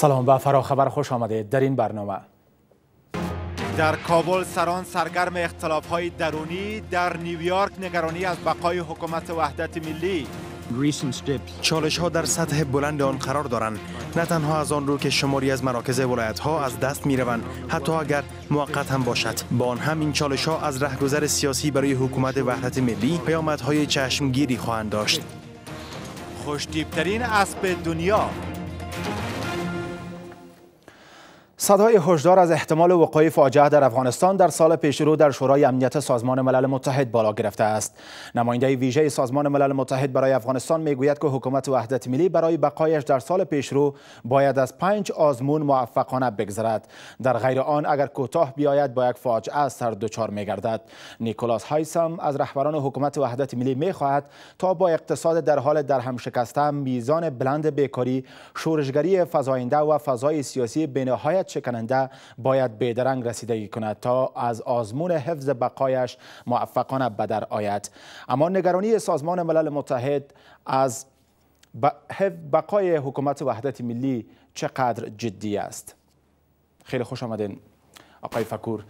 سلام و خبر خوش آمدید در این برنامه در کابل سران سرگرم اختلافهای درونی در نیویورک نگرانی از بقای حکومت وحدت ملی چالش ها در سطح بلند آن قرار دارند نه تنها از آن رو که شماری از مراکز ولایت ها از دست می روند حتی اگر موقت هم باشد با آن هم این چالش ها از رهگذر سیاسی برای حکومت وحدت ملی پیامدهای چشمگیری خواهند داشت خوشتیبترین اسب دنیا صدای هشدار از احتمال وقوع فاجعه در افغانستان در سال پیشرو در شورای امنیت سازمان ملل متحد بالا گرفته است نماینده ویژه سازمان ملل متحد برای افغانستان میگوید که حکومت وحدت ملی برای بقایش در سال پیشرو باید از پنج آزمون موفقانه بگذرد در غیر آن اگر کوتاه بیاید با یک فاجعه سر دچار میگردد نیکولاس هایسم از رهبران حکومت وحدت ملی میخواهد تا با اقتصاد در حال در هم میزان بلند بیکاری شورشگری فزاینده و فضای سیاسی بینهایت شکننده باید بدرنگ رسیدگی کند تا از آزمون حفظ بقایش موفقانه بدر آید اما نگرانی سازمان ملل متحد از بقای حکومت وحدت ملی چقدر جدی است خیلی خوش آمدین آقای فکور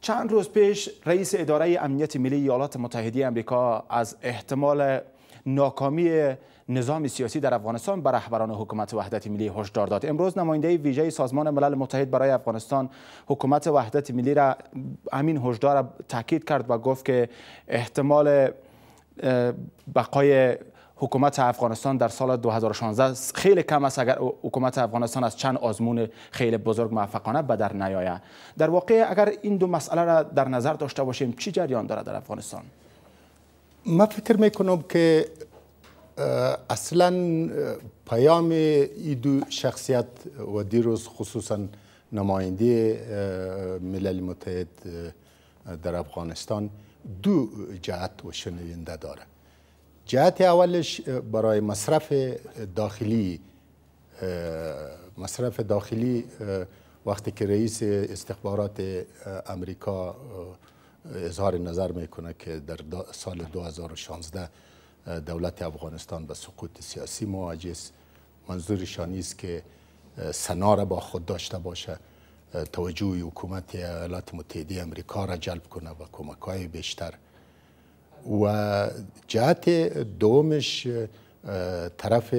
چند روز پیش رئیس اداره امنیت ملی ایالات متحده آمریکا از احتمال ناکامی نظام سیاسی در افغانستان بر رهبران حکومت وحدت ملی هشدار داد امروز نماینده ویژه سازمان ملل متحد برای افغانستان حکومت وحدت ملی را همین هشدار را تاکید کرد و گفت که احتمال بقای حکومت افغانستان در سال 2016 خیلی کم است اگر حکومت افغانستان از چند آزمون خیلی بزرگ موفقانه بدر در نیاید در واقع اگر این دو مسئله را در نظر داشته باشیم چی جریان دارد در افغانستان ما فکر میکنم که اصلا پیام ای دو شخصیت و دیروز خصوصا نماینده ملل متحد در افغانستان دو جهت و داره جهت اولش برای مصرف داخلی مصرف داخلی وقتی که رئیس استخبارات امریکا اظهار نظر میکنه که در سال 2016 دولت افغانستان به سقوط سیاسی مواجه منظورشان است که سنا را با خود داشته باشه توجه حکومت ایالات متحده امریکا را جلب کنه و کمک های بیشتر و جهت دومش طرف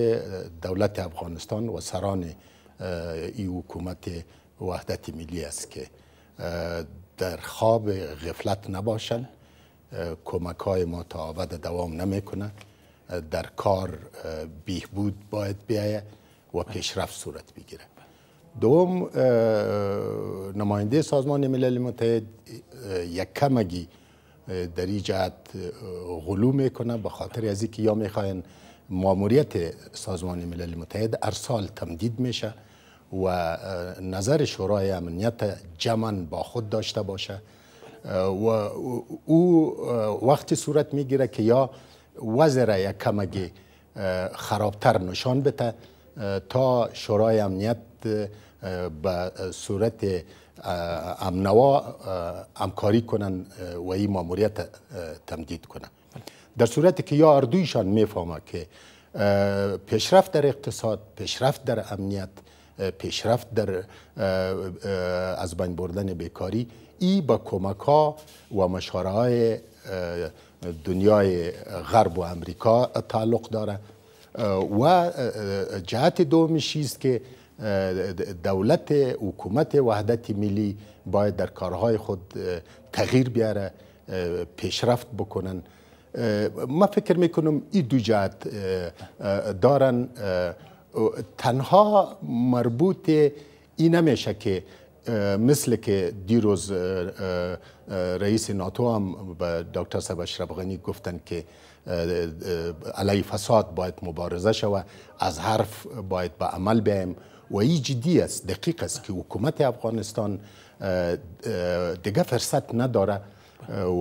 دولت افغانستان و سران ای حکومت وحدت ملی است که در خواب غفلت نباشند کمک های ما تا آود دوام نمیکنه در کار بهبود باید بیایه و پیشرفت صورت بگیره دوم نماینده سازمان ملل متحد یک کمگی در این جهت غلو میکنه به خاطر از اینکه یا میخواین ماموریت سازمان ملل متحد ارسال تمدید میشه و نظر شورای امنیت جمن با خود داشته باشه و او وقتی صورت میگیره که یا وضع را یک کمگی خرابتر نشان بده تا شورای امنیت به صورت امنوا همکاری کنن و این ماموریت تمدید کنن در صورتی که یا اردویشان میفهمه که پیشرفت در اقتصاد پیشرفت در امنیت پیشرفت در از بردن بیکاری ای با کمک ها و مشاره های دنیای غرب و امریکا تعلق داره و جهت دومشی است که دولت حکومت وحدت ملی باید در کارهای خود تغییر بیاره پیشرفت بکنن ما فکر میکنم این دو جهت دارن تنها مربوط این نمیشه که مثل که دیروز رئیس ناتو هم به دکتر صاحب اشرف غنی که علی فساد باید مبارزه شود از حرف باید به عمل بیم و این جدی است دقیق است که حکومت افغانستان دیگه فرصت نداره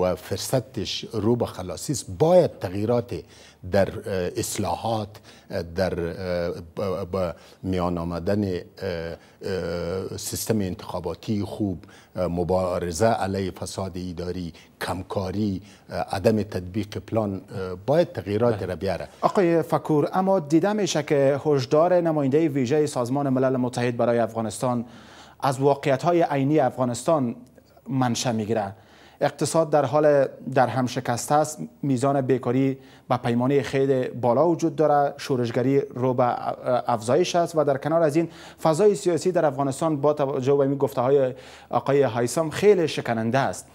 و فرصتش رو به خلاصی است باید تغییرات در اصلاحات در میان آمدن سیستم انتخاباتی خوب مبارزه علیه فساد اداری کمکاری عدم تطبیق پلان باید تغییرات بله. را بیاره آقای فکور اما دیده میشه که هشدار نماینده ویژه سازمان ملل متحد برای افغانستان از واقعیت های عینی افغانستان منشأ میگیره اقتصاد در حال در هم شکسته است میزان بیکاری و پیمانه خیلی بالا وجود دارد شورشگری رو به افزایش است و در کنار از این فضای سیاسی در افغانستان با توجه به این گفته های آقای هایسام خیلی شکننده است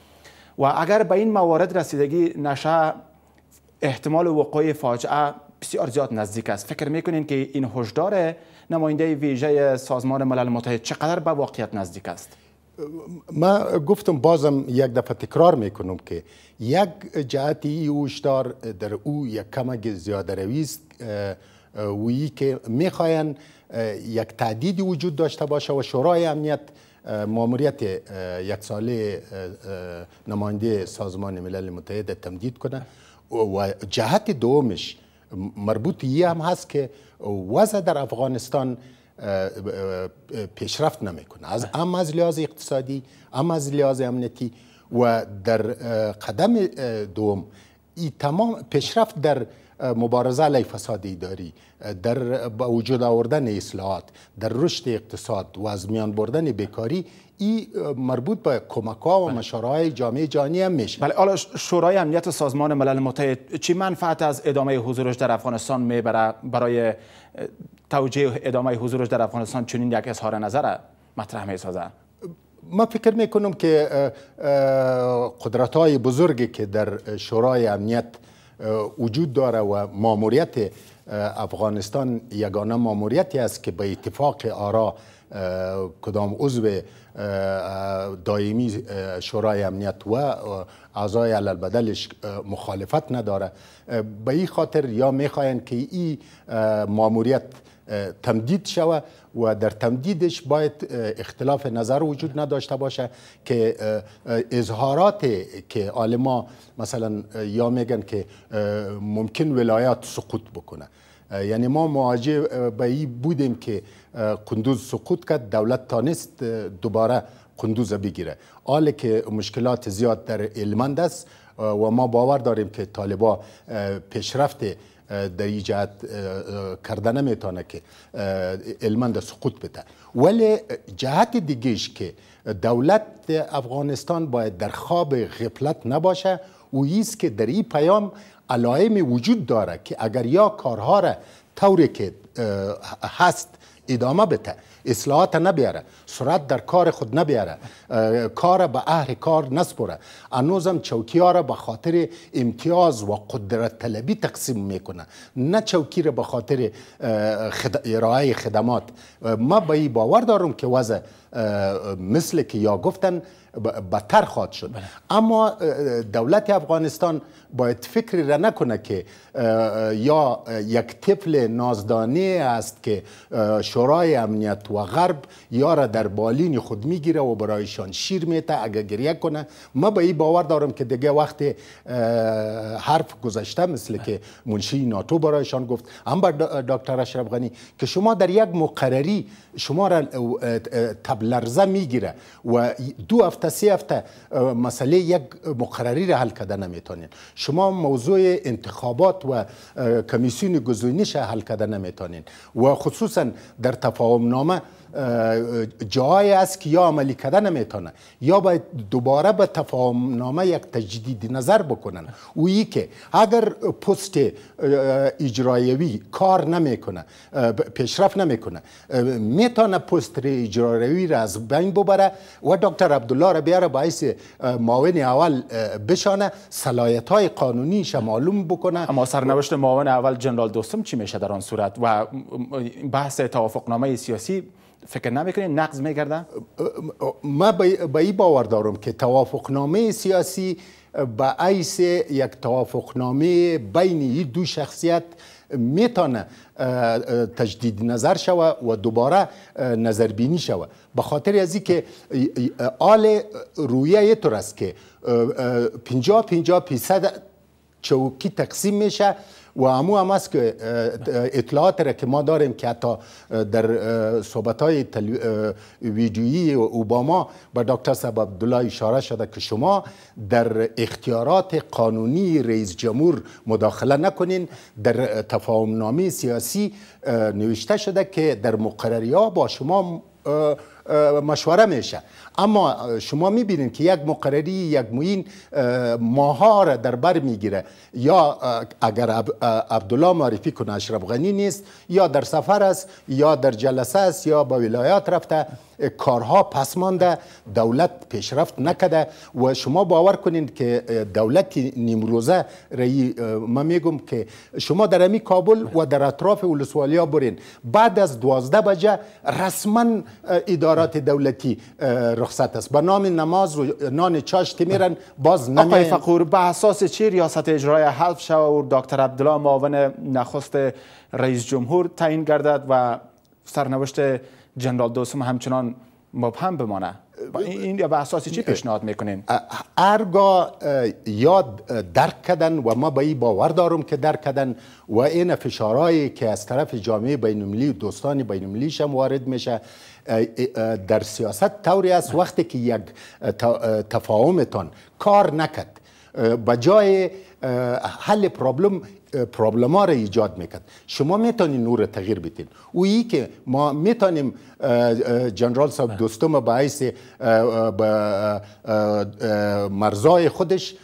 و اگر به این موارد رسیدگی نشه احتمال وقوع فاجعه بسیار زیاد نزدیک است فکر میکنین که این هشدار نماینده ویژه سازمان ملل متحد چقدر به واقعیت نزدیک است ما گفتم بازم یک دفعه تکرار میکنم که یک جهت اوشدار در او یک کمک زیاده رویست است وی که میخواین یک تعدید وجود داشته باشه و شورای امنیت ماموریت یک ساله نماینده سازمان ملل متحد تمدید کنه و جهت دومش مربوط یه هم هست که وضع در افغانستان پیشرفت نمیکنه از اما از لحاظ اقتصادی اما از لحاظ امنیتی و در قدم دوم ای تمام پیشرفت در مبارزه علیه فساد اداری در وجود آوردن اصلاحات در رشد اقتصاد و از میان بردن بیکاری ای مربوط به کمک ها و بله. های جامعه جهانی هم میشه بله حالا شورای امنیت سازمان ملل متحد چی منفعت از ادامه حضورش در افغانستان میبره برای توجیه ادامه حضورش در افغانستان چنین یک اظهار نظر مطرح می سازد ما فکر می کنم که قدرت های بزرگی که در شورای امنیت وجود داره و ماموریت افغانستان یگانه ماموریتی است که به اتفاق آرا کدام عضو دائمی شورای امنیت و اعضای بدلش مخالفت نداره به این خاطر یا میخواین که این ماموریت تمدید شوه و در تمدیدش باید اختلاف نظر وجود نداشته باشه که اظهارات که عالما مثلا یا میگن که ممکن ولایات سقوط بکنه یعنی ما مواجه به این بودیم که قندوز سقوط کرد دولت تانست دوباره قندوز بگیره حالی که مشکلات زیاد در علمند است و ما باور داریم که طالبا پیشرفت در جهت کرده نمیتونه که علمان در سقوط بده ولی جهت دیگیش که دولت افغانستان باید در خواب غفلت نباشه و ایست که در این پیام علائم وجود داره که اگر یا کارها را طوری که هست ادامه بده اصلاحات نبیاره سرعت در کار خود نبیاره کار به اهر کار نسپره انوزم چوکی ها را به خاطر امتیاز و قدرت طلبی تقسیم میکنه نه چوکی را به خاطر خد... خدمات ما به این باور دارم که وضع مثل که یا گفتن بتر خواهد شد بله. اما دولت افغانستان باید فکری را نکنه که یا یک طفل نازدانه است که شورای امنیت و غرب یا را در بالین خود میگیره و برایشان شیر میته اگر گریه کنه ما به با این باور دارم که دیگه وقت حرف گذاشته مثل بله. که منشی ناتو برایشان گفت هم بر دکتر اشرف غنی که شما در یک مقرری شما را لرزه میگیره و دو هفته سه هفته مسئله یک مقرری را حل کرده نمیتونین شما موضوع انتخابات و کمیسیون گزینش حل کرده نمیتونین و خصوصا در تفاهم نامه جایی است که یا عملی کرده نمیتونه یا باید دوباره به تفاهم نامه یک تجدید نظر بکنن اوی که اگر پست اجرایوی کار نمیکنه پیشرفت نمیکنه میتونه پست اجرایوی را از بین ببره و دکتر عبدالله را بیاره باعث معاون اول بشانه صلاحیت های قانونی معلوم بکنه اما سرنوشت معاون اول جنرال دوستم چی میشه در آن صورت و بحث نامه سیاسی فکر نمیکنین نقض میکرده؟ ما به این باور دارم که توافقنامه سیاسی به عیس یک توافقنامه بین این دو شخصیت میتونه تجدید نظر شوه و دوباره نظر بینی شوه به خاطر از که آل رویه طور است که 50 50 فیصد چوکی تقسیم میشه و امو هم است که اطلاعات که ما داریم که حتی در صحبت های ویدیویی اوباما با دکتر سب عبدالله اشاره شده که شما در اختیارات قانونی رئیس جمهور مداخله نکنین در تفاهم نامی سیاسی نوشته شده که در مقرری با شما مشوره میشه اما شما میبینید که یک مقرری یک موین ماها را در بر میگیره یا اگر عبدالله معرفی کنه اشرف غنی نیست یا در سفر است یا در جلسه است یا با ولایات رفته کارها پس مانده دولت پیشرفت نکده و شما باور کنید که دولت نیمروزه رئی ما میگم که شما در امی کابل و در اطراف ولسوالیا برین بعد از دوازده بجه رسما ادارات دولتی رخصت است به نام نماز و نان چاشت که میرن باز نمی آقای فقور به اساس چی ریاست اجرای حلف شاور دکتر عبدالله معاون نخست رئیس جمهور تعیین گردد و سرنوشت جنرال دوسم همچنان مبهم بمانه این یا به اساس چی پیشنهاد میکنین ارگا یاد درک کردن و ما به این باور دارم که درک کردن و این فشارهایی که از طرف جامعه بین المللی و دوستان بین المللیش وارد میشه در سیاست طوری است وقتی که یک تفاهمتان کار نکد به جای حل پرابلم ها را ایجاد میکد شما میتونین نور تغییر بدین او ای که ما میتونیم جنرال صاحب بله. دوستم باعث با مرزای خودش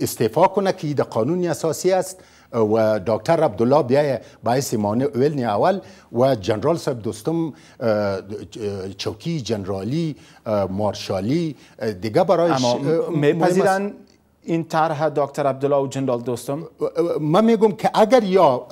استعفا کنه که این قانون اساسی است و ډاکټر عبدالله بیای باعث مانع ولنی اول و جنرال صاحب دوستم چوکی جنرالی مارشالی دیگه برای میپذیرن این طرح دکتر عبدالله و جنرال دوستم من میگم که اگر یا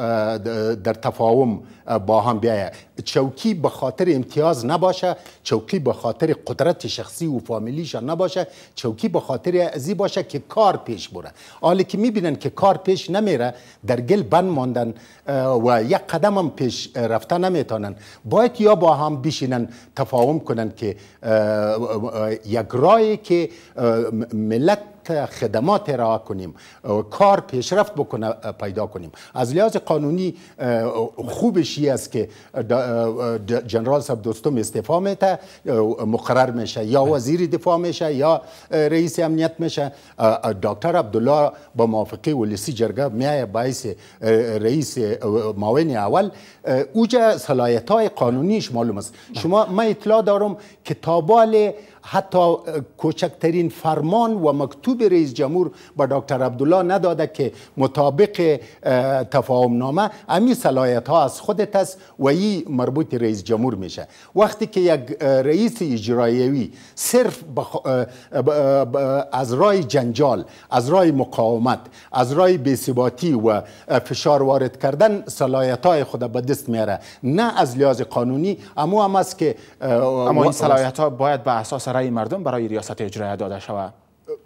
در تفاهم با هم بیاید چوکی به خاطر امتیاز نباشه چوکی به خاطر قدرت شخصی و فامیلیش نباشه چوکی به خاطر ازی باشه که کار پیش بره حالی که میبینن که کار پیش نمیره در گل بند ماندن و یک قدم هم پیش رفته نمیتونن باید یا با هم بشینن تفاهم کنن که یک رای که ملت خدمات ارائه کنیم کار پیشرفت بکنه پیدا کنیم از لحاظ قانونی خوبش است که جنرال صاحب دوستم استعفا میته مقرر میشه یا بله. وزیر دفاع میشه یا رئیس امنیت میشه دکتر عبدالله با موافقه ولسی جرگه میایه باعث رئیس معاون اول اوجه صلاحیت های قانونیش معلوم است بله. شما ما اطلاع دارم که تابال حتی کوچکترین فرمان و مکتوب رئیس جمهور به دکتر عبدالله نداده که مطابق تفاهم نامه امی صلاحیت ها از خودت است و ای مربوط رئیس جمهور میشه وقتی که یک رئیس اجرایوی صرف از رای جنجال از رای مقاومت از رای بیثباتی و فشار وارد کردن صلاحیت های خود به دست میاره نه از لحاظ قانونی اما هم است که اما این صلاحیت ها باید به اساس رای مردم برای ریاست اجرایه داده شود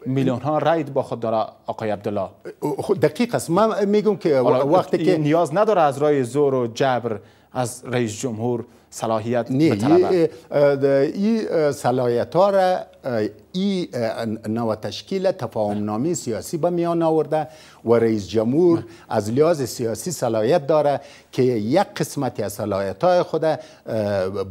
میلیون ها رای با خود داره آقای عبدالله خب، دقیق است من میگم که وقتی که نیاز نداره از رای زور و جبر از رئیس جمهور صلاحیت نه این صلاحیت ها را ای نو تشکیل نامی سیاسی به میان آورده و رئیس جمهور از لحاظ سیاسی صلاحیت داره که یک قسمتی از صلاحیت های خود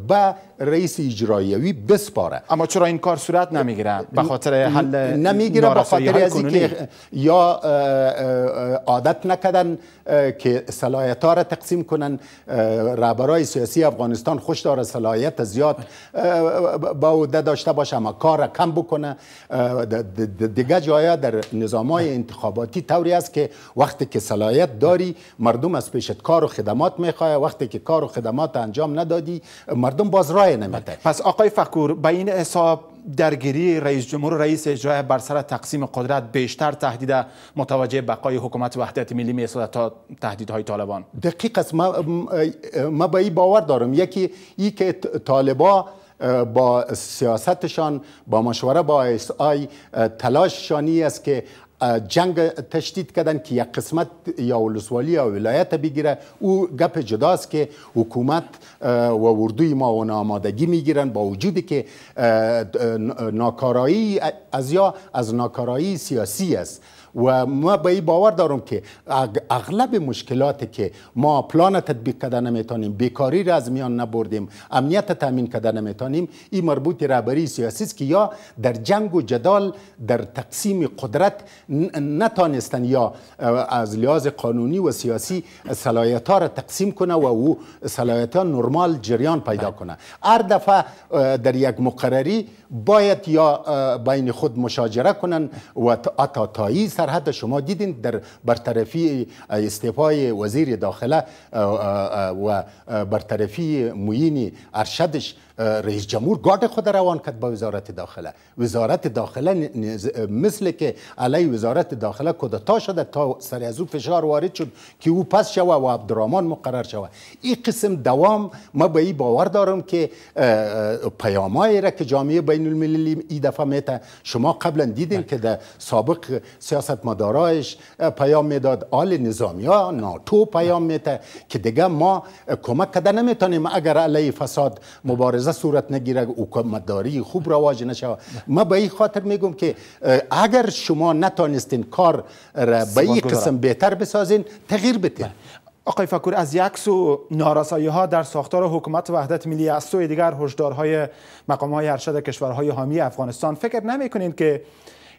به رئیس اجرایی بسپاره اما چرا این کار صورت نمیگیره به خاطر حل نمیگیره به خاطر از اینکه یا عادت نکردن که صلاحیت ها را تقسیم کنن رهبرای سیاسی افغانستان خوش داره صلاحیت زیاد با عده داشته باشه اما کار کم میکنه دیگه جایا در نظامای انتخاباتی طوری است که وقتی که صلاحیت داری مردم از پیشت کار و خدمات میخواه وقتی که کار و خدمات انجام ندادی مردم باز رای نمیده بله. پس آقای فکور به این حساب درگیری رئیس جمهور و رئیس اجرای بر سر تقسیم قدرت بیشتر تهدید متوجه بقای حکومت وحدت ملی می تا تهدیدهای طالبان دقیق است ما, به باور دارم یکی ای که طالبان با سیاستشان با مشوره با ایس آی شانی است که جنگ تشدید کردن که یک قسمت یا ولسوالی یا ولایت بگیره او گپ جداست که حکومت و وردوی ما و نامادگی میگیرن با وجودی که ناکارایی از یا از ناکارایی سیاسی است و ما به این باور دارم که اغلب مشکلاتی که ما پلان تطبیق کرده نمیتونیم بیکاری را از میان نبردیم امنیت تامین کرده نمیتونیم این مربوط رهبری سیاسی است که یا در جنگ و جدال در تقسیم قدرت نتانستن یا از لحاظ قانونی و سیاسی صلاحیت را تقسیم کنه و او صلاحیت نرمال جریان پیدا کنه هر دفعه در یک مقرری باید یا بین خود مشاجره کنن و تا تایی در شما دیدین در برطرفی استعفای وزیر داخله و برطرفی موین ارشدش رئیس جمهور گارد خود روان کرد با وزارت داخله وزارت داخله مثل که علی وزارت داخله کودتا شده تا سر از او فشار وارد شد که او پس شوه و عبدالرحمن مقرر شوه این قسم دوام ما به این باور دارم که پیامایی را که جامعه بین المللی این دفعه میته شما قبلا دیدین بله. که در سابق سیاست مدارایش پیام میداد آل نظامی ها ناتو پیام میته که دیگه ما کمک کده نمیتونیم اگر علی فساد مبارزه مبارزه صورت نگیره خوب رواج نشه ما به این خاطر میگم که اگر شما نتانستین کار را به این قسم بهتر بسازین تغییر بده بله. آقای فکر از یک سو نارسایی ها در ساختار حکومت وحدت ملی از سو دیگر هشدارهای مقام های ارشد کشورهای حامی افغانستان فکر نمی که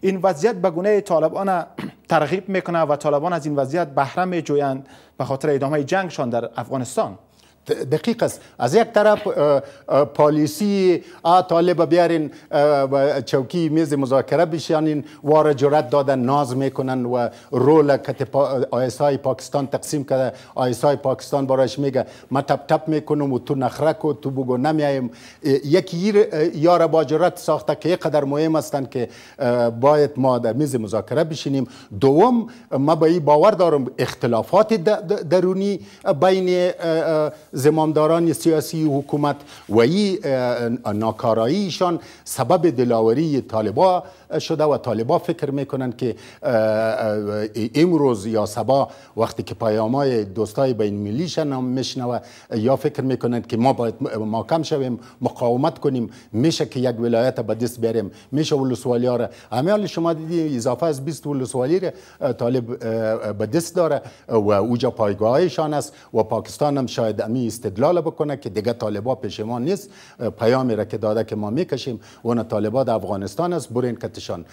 این وضعیت به گونه طالبان ترغیب میکنه و طالبان از این وضعیت بهره میجویند به خاطر ادامه جنگشان در افغانستان دقیق است از یک طرف پالیسی آ طالب بیارین چوکی میز مذاکره بشینین وار جرات دادن ناز میکنن و رول کت پا آیسای پاکستان تقسیم کرده آیسای پاکستان براش میگه ما تپ تپ میکنم و تو نخرک و تو بگو نمیایم یکی یار با جرات ساخته که قدر مهم استن که باید ما در میز مذاکره بشینیم دوم ما به با این باور دارم اختلافات درونی بین زمامداران سیاسی حکومت و این ناکاراییشان سبب دلاوری طالبا شده و طالبا فکر میکنن که امروز یا سبا وقتی که پیامای دوستای بین میلیش هم میشنوه یا فکر میکنن که ما باید ما کم شویم مقاومت کنیم میشه که یک ولایت به دست بریم میشه ولسوالیاره را همیال شما دیدی اضافه از 20 ولسوالی را طالب به دست داره و اوجا پایگاهشان است و پاکستان هم شاید امی استدلال بکنه که دیگه طالبا پیشمان نیست پیامی را که داده که ما میکشیم اون طالبا در افغانستان است برین که شان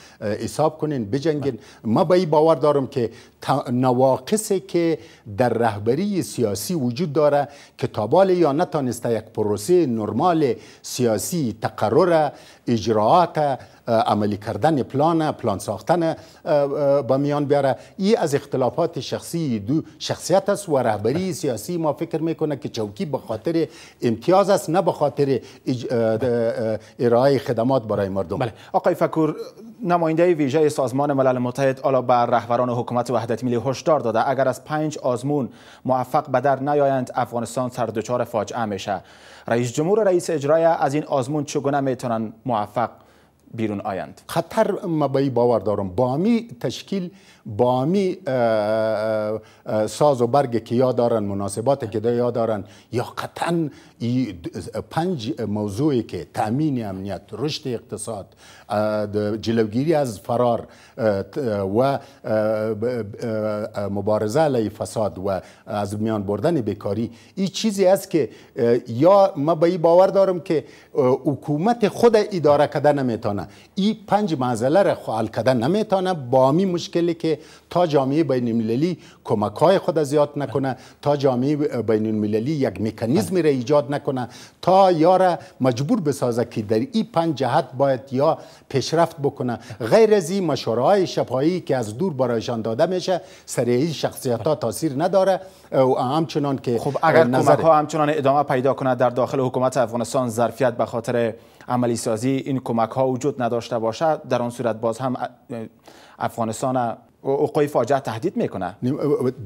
حساب کنین بجنگین ما به این باور دارم که نواقصی که در رهبری سیاسی وجود داره که تابال یا نتانسته یک پروسه نرمال سیاسی تقرر اجراعات عملی کردن پلان پلان ساختن با میان بیاره ای از اختلافات شخصی دو شخصیت است و رهبری بله. سیاسی ما فکر میکنه که چوکی به خاطر امتیاز است نه به خاطر ارائه خدمات برای مردم بله آقای فکور نماینده ویژه سازمان ملل متحد آلا بر رهبران حکومت وحدت ملی هشدار داده اگر از پنج آزمون موفق به در نیایند افغانستان سر دچار فاجعه میشه رئیس جمهور رئیس اجرای از این آزمون چگونه میتونن موفق بیرون آیند خطر ما به باور دارم بامی تشکیل بامی ساز و برگ که یا دارن مناسبات که یا دارن یا پنج موضوعی که تامین امنیت رشد اقتصاد جلوگیری از فرار و مبارزه علیه فساد و از میان بردن بیکاری این چیزی است که یا ما به باور دارم که حکومت خود اداره کده نمیتونه ای این پنج معضله را حل کده نمیتونه با مشکلی که تا جامعه بین المللی کمک های خود زیاد نکنه تا جامعه بین المللی یک مکانیزم را ایجاد نکنه تا یارا مجبور بسازه که در این پنج جهت باید یا پیشرفت بکنه غیر از این مشوره های که از دور برایشان داده میشه سریعی شخصیت ها تاثیر نداره و که خب اگر کمک ها همچنان ادامه پیدا کنه در داخل حکومت افغانستان ظرفیت به خاطر عملی سازی این کمک ها وجود نداشته باشد در آن صورت باز هم افغانستان اوقای فاجعه تهدید میکنه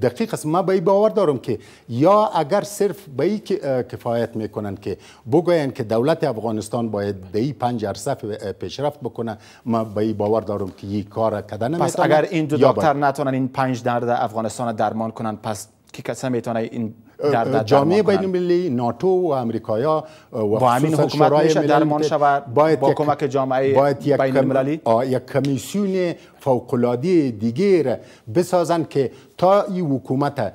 دقیق است من به باور دارم که یا اگر صرف به این کفایت میکنن که بگوین که دولت افغانستان باید به این پنج صف پیشرفت بکنه من به این باور دارم که این کار کردن پس اگر این دو بله. دکتر نتونن این پنج درد افغانستان درمان کنن پس کی کسی میتونه این در جامعه بین المللی ناتو و امریکایا و با همین حکومت میشه درمان شود با کمک جامعه بین المللی یک کمیسیون فوقلادی دیگه بسازند که تا این حکومت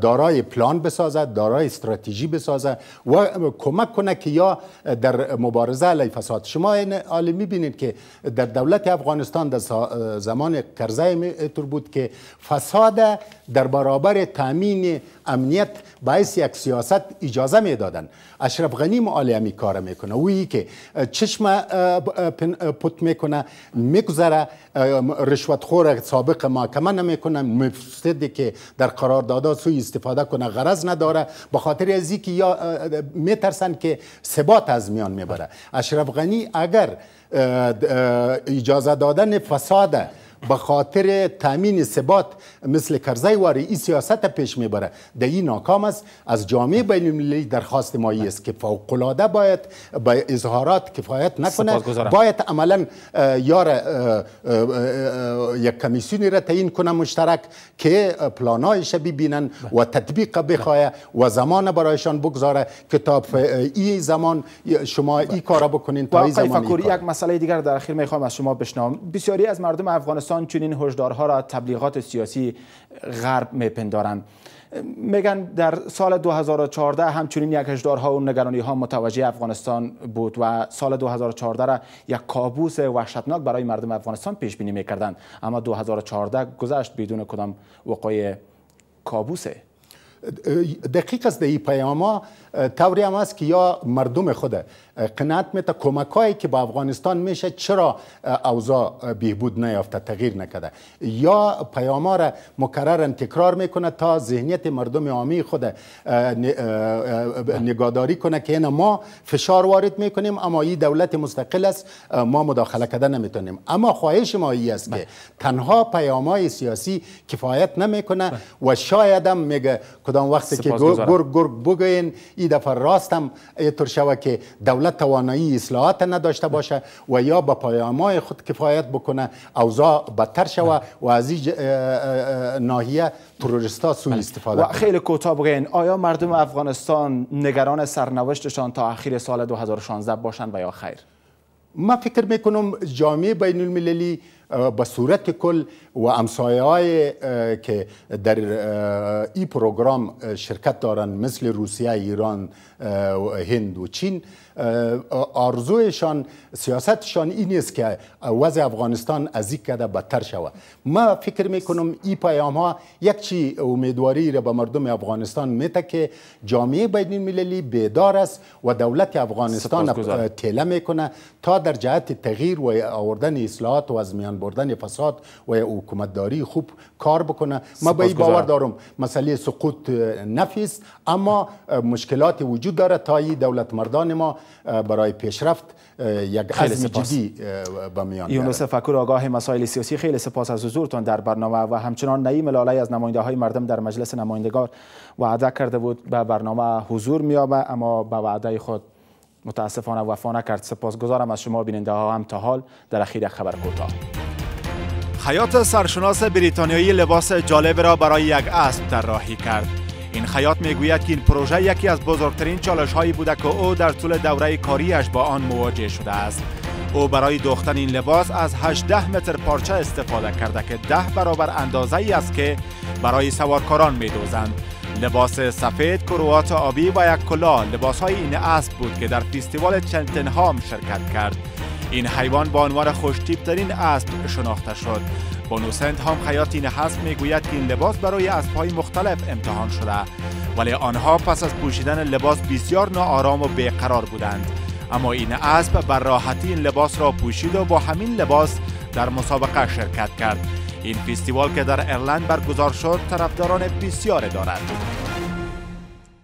دارای پلان بسازد دارای استراتژی بسازد و کمک کنه که یا در مبارزه علی فساد شما این عالی میبینید که در دولت افغانستان در زمان کرزی میتر بود که فساد در برابر تامین امنیت باعث یک سیاست اجازه میدادن اشرف غنی معالی همی کار میکنه که چشم پت میکنه میگذره رشوت خور سابق محکمه نمیکنه مفسدی که در قراردادها سوی استفاده کنه غرض نداره به خاطر از که یا میترسن که ثبات از میان میبره اشرف غنی اگر اجازه دادن فساده به خاطر تامین ثبات مثل کرزی واری این سیاست پیش میبره در این ناکام است از جامعه بین المللی درخواست مایی است که فوق العاده باید با اظهارات کفایت نکنه باید عملا یار یک کمیسیونی را تعیین کنه مشترک که پلانایش ببینن و تطبیق بخواه و زمان برایشان بگذاره که تا این زمان شما این کارا بکنین تا ای زمان یک مسئله دیگر در اخیر میخوام از شما بشنوم بسیاری از مردم افغانستان افغانستان چنین هشدارها را تبلیغات سیاسی غرب میپندارند میگن در سال 2014 همچنین یک هشدارها و نگرانی ها متوجه افغانستان بود و سال 2014 را یک کابوس وحشتناک برای مردم افغانستان پیش بینی میکردند اما 2014 گذشت بدون کدام وقایع کابوسه دقیق است این پیام ها توری هم است که یا مردم خود قناعت میتا کمک هایی که به افغانستان میشه چرا اوضاع بهبود نیافته تغییر نکده یا پیام ها را مکررن تکرار میکنه تا ذهنیت مردم عامی خود نگاداری کنه که اینه ما فشار وارد میکنیم اما این دولت مستقل است ما مداخله کردن نمیتونیم اما خواهش ما ای است که بله. تنها پیام های سیاسی کفایت نمیکنه بله. و شاید هم میگه کدام وقتی که گرگ گرگ بگوین ای دفعه راستم اینطور شوه که دولت توانایی اصلاحات نداشته باشه و یا به پیامای خود کفایت بکنه اوضاع بدتر شوه و از این ناحیه تروریستا سوء بله. استفاده و خیلی کوتاه بگین آیا مردم افغانستان نگران سرنوشتشان تا اخیر سال 2016 باشند و یا خیر من فکر میکنم جامعه بین المللی به صورت کل و امسایه که در این پروگرام شرکت دارن مثل روسیه ایران هند و چین آرزویشان سیاستشان این است که وضع افغانستان از یک کده بدتر شود ما فکر میکنم این پیام ها یک چی امیدواری را به مردم افغانستان میته که جامعه بین المللی بیدار است و دولت افغانستان تله میکنه تا در جهت تغییر و آوردن اصلاحات و از میان بردن فساد و حکومتداری خوب کار بکنه ما به این باور دارم مسئله سقوط نفی اما مشکلات وجود داره تا دولت مردان ما برای پیشرفت یک عزم جدی به میان یونس فکر آگاه مسائل سیاسی خیلی سپاس از حضورتون در برنامه و همچنان نعیم لاله از نماینده های مردم در مجلس نمایندگان وعده کرده بود به برنامه حضور میابه اما به وعده خود متاسفانه وفا نکرد سپاسگزارم از شما بیننده ها هم تا حال در اخیر خبر کوتاه حیات سرشناس بریتانیایی لباس جالب را برای یک اسب راهی کرد این خیاط میگوید که این پروژه یکی از بزرگترین چالش هایی بوده که او در طول دوره کاریش با آن مواجه شده است او برای دوختن این لباس از 18 متر پارچه استفاده کرده که ده برابر اندازه ای است که برای سوارکاران می دوزند لباس سفید، کروات آبی و یک کلا لباس های این اسب بود که در فستیوال چلتنهام شرکت کرد. این حیوان با عنوان خوشتیب ترین اسب شناخته شد بانوسند هم خیاطین این حسب میگوید که این لباس برای اسبهای مختلف امتحان شده ولی آنها پس از پوشیدن لباس بسیار ناآرام و بیقرار بودند اما این اسب بر راحتی این لباس را پوشید و با همین لباس در مسابقه شرکت کرد این فستیوال که در ایرلند برگزار شد طرفداران بسیاری دارد